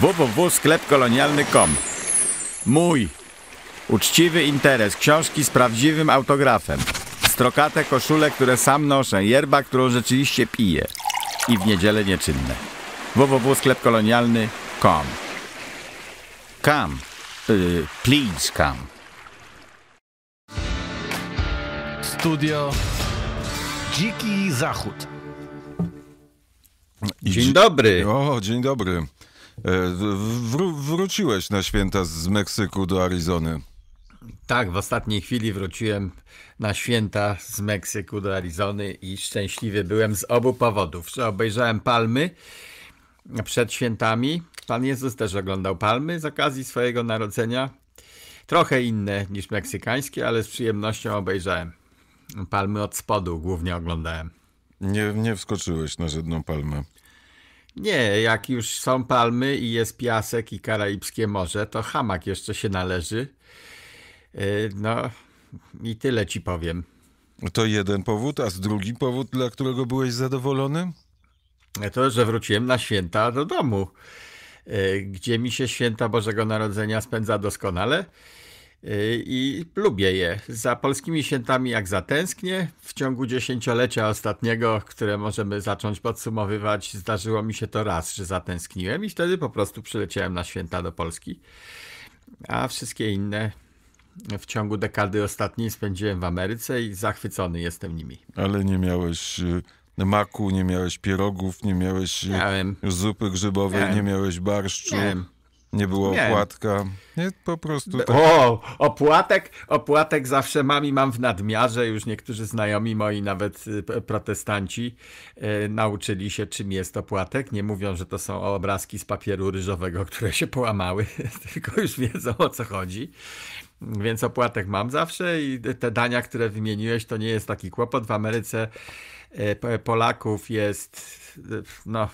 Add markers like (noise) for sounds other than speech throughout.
www.sklepkolonialny.com Mój uczciwy interes, książki z prawdziwym autografem, strokate koszule, które sam noszę, yerba, którą rzeczywiście piję i w niedzielę nieczynne. www.sklepkolonialny.com Come, y, please come. Studio Dziki Zachód. Dzień dobry. O, dzień dobry wróciłeś na święta z Meksyku do Arizony. Tak, w ostatniej chwili wróciłem na święta z Meksyku do Arizony i szczęśliwy byłem z obu powodów. obejrzałem palmy przed świętami. Pan Jezus też oglądał palmy z okazji swojego narodzenia. Trochę inne niż meksykańskie, ale z przyjemnością obejrzałem. Palmy od spodu głównie oglądałem. Nie, nie wskoczyłeś na żadną palmę. Nie, jak już są palmy i jest piasek i Karaibskie Morze, to hamak jeszcze się należy. Y, no i tyle ci powiem. To jeden powód, a z drugi powód, dla którego byłeś zadowolony? E, to, że wróciłem na święta do domu, y, gdzie mi się święta Bożego Narodzenia spędza doskonale. Y, i lubię je. Za polskimi świętami jak zatęsknię. W ciągu dziesięciolecia ostatniego, które możemy zacząć podsumowywać, zdarzyło mi się to raz, że zatęskniłem i wtedy po prostu przyleciałem na święta do Polski. A wszystkie inne w ciągu dekady ostatniej spędziłem w Ameryce i zachwycony jestem nimi. Ale nie miałeś y, maku, nie miałeś pierogów, nie miałeś y, Miałem. zupy grzybowej, Miałem. nie miałeś barszczu, Miałem. Nie było nie. opłatka. Nie, po prostu. Tak. O, opłatek, opłatek zawsze mam i mam w nadmiarze. Już niektórzy znajomi moi, nawet y, protestanci, y, nauczyli się, czym jest opłatek. Nie mówią, że to są obrazki z papieru ryżowego, (laughs) które się połamały, (laughs) tylko już wiedzą o co chodzi. Więc opłatek mam zawsze i te dania, które wymieniłeś, to nie jest taki kłopot. W Ameryce y, Polaków jest, no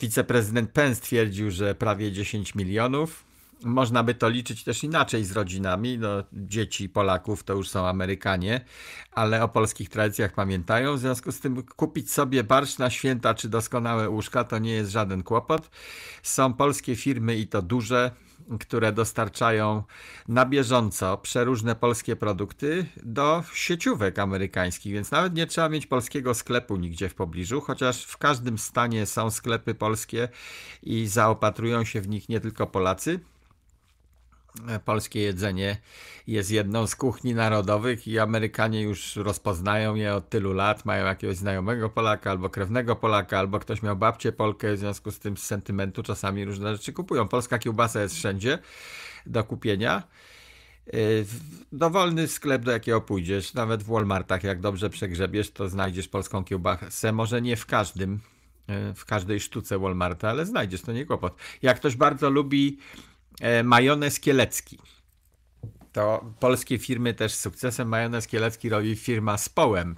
Wiceprezydent Pence twierdził, że prawie 10 milionów. Można by to liczyć też inaczej z rodzinami. No, dzieci Polaków to już są Amerykanie, ale o polskich tradycjach pamiętają. W związku z tym kupić sobie barsz na święta czy doskonałe łóżka to nie jest żaden kłopot. Są polskie firmy i to duże, które dostarczają na bieżąco przeróżne polskie produkty do sieciówek amerykańskich, więc nawet nie trzeba mieć polskiego sklepu nigdzie w pobliżu, chociaż w każdym stanie są sklepy polskie i zaopatrują się w nich nie tylko Polacy, polskie jedzenie jest jedną z kuchni narodowych i Amerykanie już rozpoznają je od tylu lat, mają jakiegoś znajomego Polaka albo krewnego Polaka, albo ktoś miał babcię Polkę, w związku z tym z sentymentu czasami różne rzeczy kupują. Polska kiełbasa jest wszędzie do kupienia. Y, dowolny sklep, do jakiego pójdziesz, nawet w Walmartach, jak dobrze przegrzebiesz, to znajdziesz polską kiełbasę. Może nie w każdym, y, w każdej sztuce Walmarta, ale znajdziesz, to nie kłopot. Jak ktoś bardzo lubi E, majonez kielecki. To polskie firmy też z sukcesem. Majonez kielecki robi firma z Połem.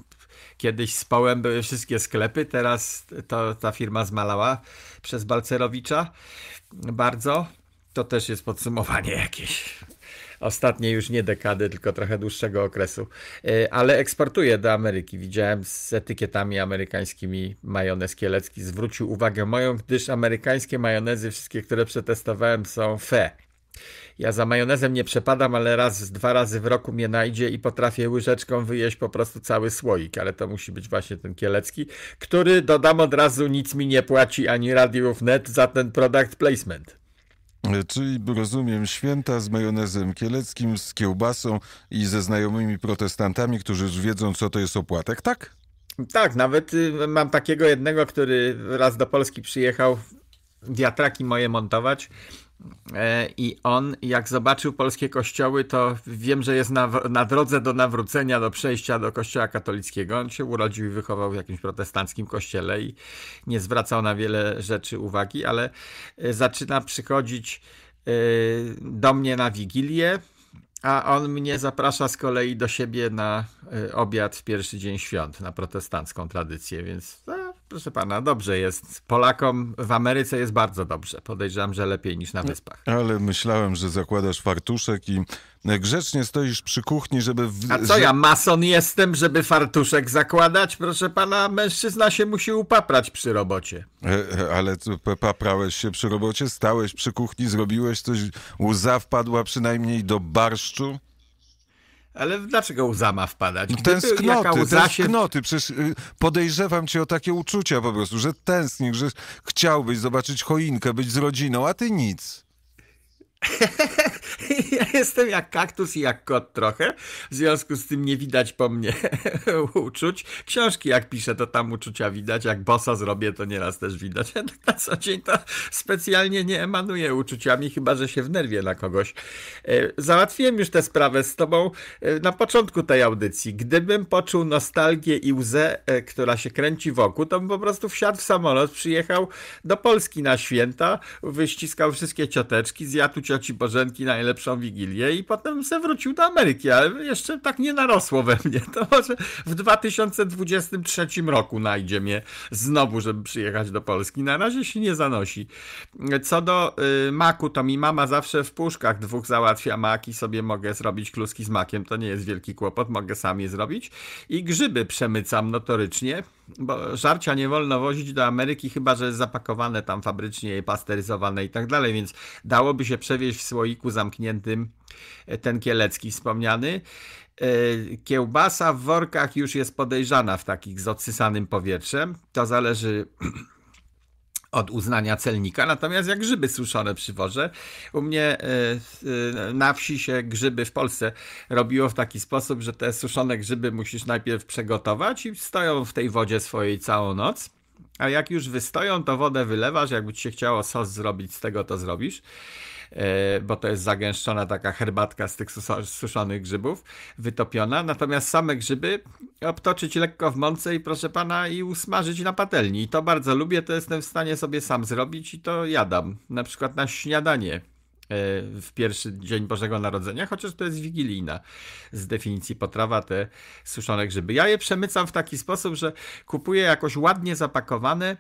Kiedyś z Połem były wszystkie sklepy, teraz to, ta firma zmalała przez Balcerowicza bardzo. To też jest podsumowanie jakieś. Ostatnie już nie dekady, tylko trochę dłuższego okresu, e, ale eksportuje do Ameryki. Widziałem z etykietami amerykańskimi majonez kielecki. Zwrócił uwagę moją, gdyż amerykańskie majonezy, wszystkie, które przetestowałem, są fe. Ja za majonezem nie przepadam, ale raz, dwa razy w roku mnie najdzie i potrafię łyżeczką wyjeść po prostu cały słoik, ale to musi być właśnie ten kielecki, który dodam od razu nic mi nie płaci ani radiów net za ten product placement. E, czyli rozumiem święta z majonezem kieleckim, z kiełbasą i ze znajomymi protestantami, którzy już wiedzą, co to jest opłatek, tak? Tak, nawet y, mam takiego jednego, który raz do Polski przyjechał wiatraki moje montować E, I on, jak zobaczył polskie kościoły, to wiem, że jest na, na, drodze do nawrócenia, do przejścia do kościoła katolickiego. On się urodził i wychował w jakimś protestanckim kościele i nie zwracał na wiele rzeczy uwagi, ale e, zaczyna przychodzić e, do mnie na wigilię, a on mnie zaprasza z kolei do siebie na obiad w pierwszy dzień świąt, na protestancką tradycję, więc Proszę pana, dobrze jest. Polakom w Ameryce jest bardzo dobrze. Podejrzewam, że lepiej niż na wyspach. Ale myślałem, że zakładasz fartuszek i grzecznie stoisz przy kuchni, żeby... W... A co ja, mason jestem, żeby fartuszek zakładać? Proszę pana, mężczyzna się musi upaprać przy robocie. E, e, ale paprałeś się przy robocie, stałeś przy kuchni, zrobiłeś coś, łza wpadła przynajmniej do barszczu? Ale dlaczego łza ma wpadać? No Gdyby, tęsknoty, się... tęsknoty. Przecież y, podejrzewam cię o takie uczucia po prostu, że tęsknisz, że chciałbyś zobaczyć choinkę, być z rodziną, a ty nic. (laughs) (laughs) Ja jestem jak kaktus i jak kot trochę, w związku z tym nie widać po mnie (laughs) uczuć. Książki jak piszę, to tam uczucia widać, jak bossa zrobię, to nieraz też widać. (laughs) na co dzień to specjalnie nie emanuje uczuciami, chyba że się wnerwię na kogoś. E, załatwiłem już tę sprawę z tobą e, na początku tej audycji. Gdybym poczuł nostalgię i łzę, e, która się kręci wokół, to bym po prostu wsiadł w samolot, przyjechał do Polski na święta, wyściskał wszystkie cioteczki, zjadł cioci Bożenki na najlepszą Wigilię i potem se wrócił do Ameryki, ale jeszcze tak nie narosło we mnie. (laughs) To może w 2023 roku najdzie mnie znowu, żeby przyjechać do Polski. Na razie się nie zanosi. Co do y, maku, to mi mama zawsze w puszkach dwóch załatwia mak i sobie mogę zrobić kluski z makiem. To nie jest wielki kłopot, mogę sam je zrobić. I grzyby przemycam notorycznie. Bo żarcia nie wolno wozić do Ameryki, chyba że jest zapakowane tam fabrycznie, pasteryzowane i tak dalej, więc dałoby się przewieźć w słoiku zamkniętym e, ten kielecki wspomniany. E, kiełbasa w workach już jest podejrzana w takich z odsysanym powietrzem. To zależy (clears throat) od uznania celnika. Natomiast jak grzyby suszone przywożę, u mnie e, e, na wsi się grzyby w Polsce robiło w taki sposób, że te suszone grzyby musisz najpierw przegotować i stoją w tej wodzie swojej całą noc a jak już wystoją, to wodę wylewasz, jakby ci się chciało sos zrobić z tego, to zrobisz e, bo to jest zagęszczona taka herbatka z tych suszonych grzybów, wytopiona. Natomiast same grzyby obtoczyć lekko w mące i proszę pana, i usmażyć na patelni. I to bardzo lubię, to jestem w stanie sobie sam zrobić i to jadam. Na przykład na śniadanie w pierwszy dzień Bożego Narodzenia, chociaż to jest wigilijna z definicji potrawa, te suszone grzyby. Ja je przemycam w taki sposób, że kupuję jakoś ładnie zapakowane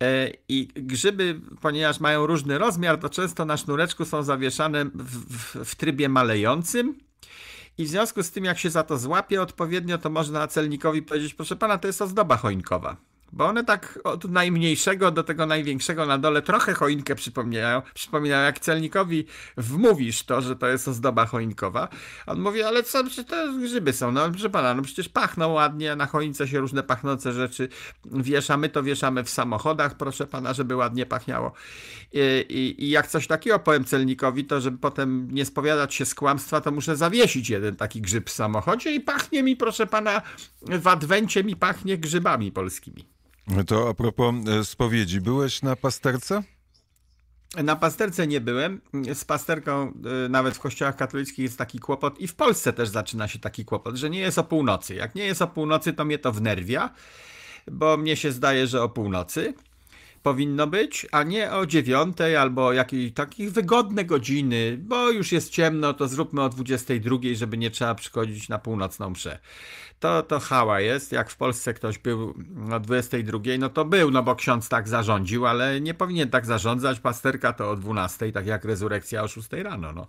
e, i grzyby, ponieważ mają różny rozmiar, to często na sznureczku są zawieszane w, w, w trybie malejącym. I w związku z tym, jak się za to złapie odpowiednio, to można celnikowi powiedzieć, proszę pana, to jest ozdoba choinkowa. Bo one tak od najmniejszego do tego największego na dole trochę choinkę przypominają. Przypominają, jak celnikowi wmówisz to, że to jest ozdoba choinkowa. On mówi, ale co, czy to grzyby są? No proszę pana, no przecież pachną ładnie, na choince się różne pachnące rzeczy wieszamy, to wieszamy w samochodach, proszę pana, żeby ładnie pachniało. I, i, i jak coś takiego powiem celnikowi, to żeby potem nie spowiadać się z kłamstwa, to muszę zawiesić jeden taki grzyb w samochodzie i pachnie mi, proszę pana, w adwencie mi pachnie grzybami polskimi. To a propos e, spowiedzi. Byłeś na pasterce? Na pasterce nie byłem. Z pasterką e, nawet w kościołach katolickich jest taki kłopot i w Polsce też zaczyna się taki kłopot, że nie jest o północy. Jak nie jest o północy, to mnie to wnerwia, bo mnie się zdaje, że o północy powinno być, a nie o dziewiątej albo jakiej takich wygodne godziny, bo już jest ciemno, to zróbmy o 22, żeby nie trzeba przychodzić na północną mszę. To, to hała jest, jak w Polsce ktoś był o 22, no to był, no bo ksiądz tak zarządził, ale nie powinien tak zarządzać, pasterka to o 12, tak jak rezurekcja o 6 rano, no.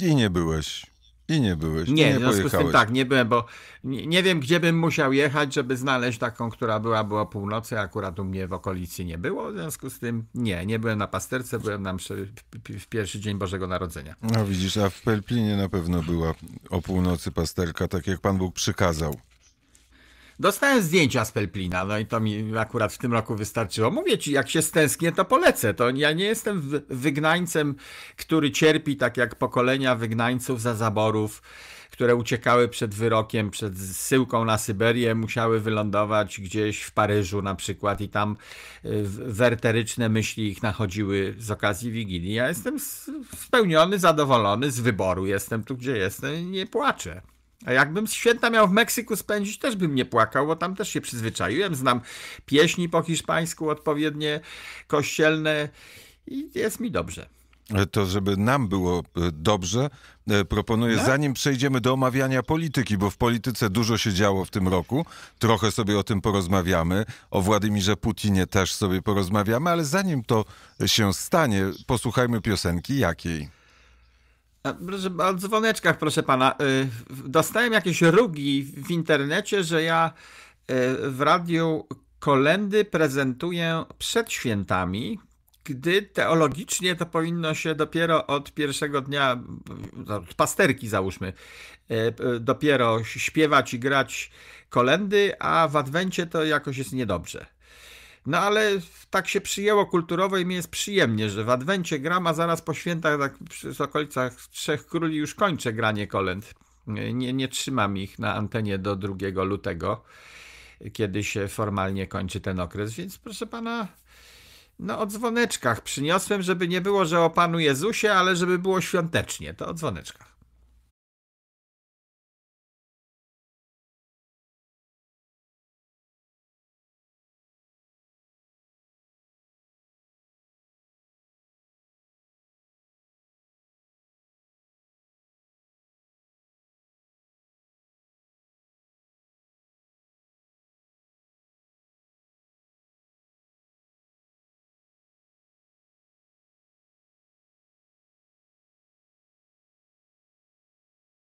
I nie byłeś. I nie byłeś. Nie, nie w związku pojechałeś. z tym tak, nie byłem, bo nie, nie, wiem, gdzie bym musiał jechać, żeby znaleźć taką, która byłaby o północy, akurat u mnie w okolicy nie było, w związku z tym nie, nie byłem na pasterce, byłem na mszy, w pierwszy dzień Bożego Narodzenia. No widzisz, a w Pelplinie na pewno była o północy pasterka, tak jak Pan Bóg przykazał. Dostałem zdjęcia z Pelplina, no i to mi akurat w tym roku wystarczyło. Mówię ci, jak się stęsknię, to polecę. To ja nie jestem wygnańcem, który cierpi tak jak pokolenia wygnańców za zaborów które uciekały przed wyrokiem, przed syłką na Syberię, musiały wylądować gdzieś w Paryżu na przykład i tam y, werteryczne myśli ich nachodziły z okazji Wigilii. Ja jestem spełniony, zadowolony z wyboru. Jestem tu, gdzie jestem nie płaczę. A jakbym święta miał w Meksyku spędzić, też bym nie płakał, bo tam też się przyzwyczaiłem. Znam pieśni po hiszpańsku odpowiednie, kościelne i jest mi dobrze. E, to, żeby nam było e, dobrze, e, proponuję, no? zanim przejdziemy do omawiania polityki, bo w polityce dużo się działo w tym roku, trochę sobie o tym porozmawiamy, o Władimirze Putinie też sobie porozmawiamy, ale zanim to się stanie, posłuchajmy piosenki jakiej. Proszę, o dzwoneczkach, proszę pana. Y, dostałem jakieś rugi w internecie, że ja y, w radiu kolendy prezentuję przed świętami, gdy teologicznie to powinno się dopiero od pierwszego dnia, no, od pasterki załóżmy, y, dopiero śpiewać i grać kolendy, a w Adwencie to jakoś jest niedobrze. No ale tak się przyjęło kulturowo i mi jest przyjemnie, że w Adwencie gram, a zaraz po świętach, tak przy okolicach Trzech Króli już kończę granie kolęd. Nie, nie trzymam ich na antenie do 2 lutego, kiedy się formalnie kończy ten okres, więc proszę pana... No o dzwoneczkach przyniosłem, żeby nie było, że o Panu Jezusie, ale żeby było świątecznie. To o dzwoneczkach.